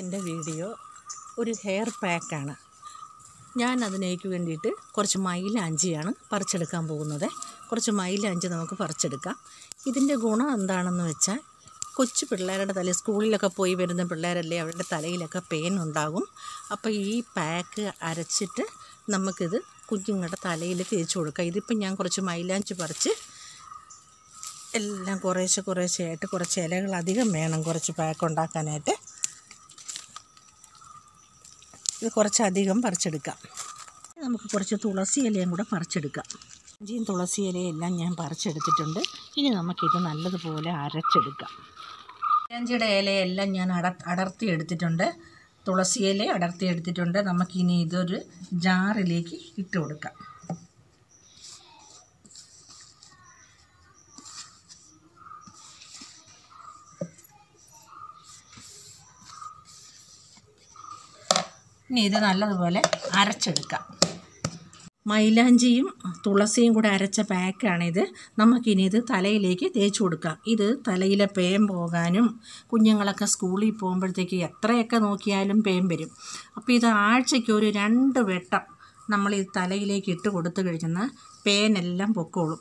എൻ്റെ വീഡിയോ ഒരു ഹെയർ പാക്കാണ് ഞാൻ അതിനേക്ക് വേണ്ടിയിട്ട് കുറച്ച് മൈലാഞ്ചിയാണ് പറിച്ചെടുക്കാൻ പോകുന്നത് കുറച്ച് മൈലാഞ്ചി നമുക്ക് പറിച്ചെടുക്കാം ഇതിൻ്റെ ഗുണം എന്താണെന്ന് വെച്ചാൽ കൊച്ചു പിള്ളേരുടെ തല സ്കൂളിലൊക്കെ പോയി വരുന്ന പിള്ളേരല്ലേ അവരുടെ തലയിലൊക്കെ പെയിൻ ഉണ്ടാകും അപ്പോൾ ഈ പാക്ക് അരച്ചിട്ട് നമുക്കിത് കുഞ്ഞുങ്ങളുടെ തലയിൽ തേച്ച് കൊടുക്കാം ഇതിപ്പോൾ ഞാൻ കുറച്ച് മൈലാഞ്ചി പറിച്ച് എല്ലാം കുറേശ്ശെ കുറേശ്ശെ ആയിട്ട് കുറച്ച് ഇലകൾ അധികം വേണം കുറച്ച് പാക്ക് ഉണ്ടാക്കാനായിട്ട് ഇത് കുറച്ചധികം പറിച്ചെടുക്കാം നമുക്ക് കുറച്ച് തുളസി ഇലയും കൂടെ പറിച്ചെടുക്കാം ഇഞ്ചിയും തുളസി ഇലയും എല്ലാം ഞാൻ പറിച്ചെടുത്തിട്ടുണ്ട് ഇനി നമുക്കിത് നല്ലതുപോലെ അരച്ചെടുക്കാം ഇലഞ്ചിയുടെ ഇലയെല്ലാം ഞാൻ അട അടർത്തി എടുത്തിട്ടുണ്ട് തുളസി ഇല അടർത്തി എടുത്തിട്ടുണ്ട് നമുക്കിനി ഇതൊരു ജാറിലേക്ക് ഇട്ട് കൊടുക്കാം ഇനി ഇത് നല്ലതുപോലെ അരച്ചെടുക്കാം മൈലാഞ്ചിയും തുളസിയും കൂടെ അരച്ച പാക്കാണിത് നമുക്കിനി ഇത് തലയിലേക്ക് തേച്ച് കൊടുക്കാം ഇത് തലയിലെ പേം പോകാനും കുഞ്ഞുങ്ങളൊക്കെ സ്കൂളിൽ പോകുമ്പോഴത്തേക്ക് എത്രയൊക്കെ നോക്കിയാലും പേം വരും അപ്പോൾ ഇത് ആഴ്ചയ്ക്ക് ഒരു രണ്ട് വെട്ടം നമ്മൾ ഈ തലയിലേക്ക് ഇട്ട് കൊടുത്തു കഴിഞ്ഞാൽ പേനെല്ലാം പൊക്കോളും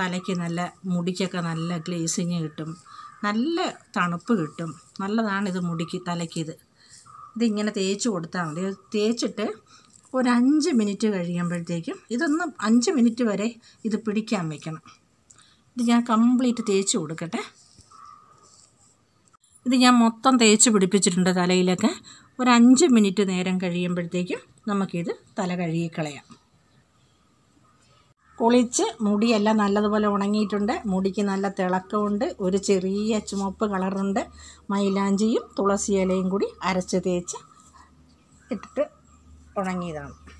തലയ്ക്ക് നല്ല മുടിക്കൊക്കെ നല്ല ഗ്ലേസിങ് കിട്ടും നല്ല തണുപ്പ് കിട്ടും നല്ലതാണിത് മുടിക്ക് തലയ്ക്കിത് ഇതിങ്ങനെ തേച്ച് കൊടുത്താൽ മതി തേച്ചിട്ട് ഒരു അഞ്ച് മിനിറ്റ് കഴിയുമ്പോഴത്തേക്കും ഇതൊന്ന് അഞ്ച് മിനിറ്റ് വരെ ഇത് പിടിക്കാൻ വെക്കണം ഇത് ഞാൻ കംപ്ലീറ്റ് തേച്ച് കൊടുക്കട്ടെ ഇത് ഞാൻ മൊത്തം തേച്ച് പിടിപ്പിച്ചിട്ടുണ്ട് തലയിലൊക്കെ ഒരു അഞ്ച് മിനിറ്റ് നേരം കഴിയുമ്പോഴത്തേക്കും നമുക്കിത് തല കഴുകിക്കളയാം കുളിച്ച് മുടിയെല്ലാം നല്ലതുപോലെ ഉണങ്ങിയിട്ടുണ്ട് മുടിക്ക് നല്ല തിളക്കമുണ്ട് ഒരു ചെറിയ ചുമപ്പ് കളറുണ്ട് മൈലാഞ്ചിയും തുളസി ഇലയും കൂടി അരച്ച് തേച്ച് ഇട്ടിട്ട് ഉണങ്ങിയതാണ്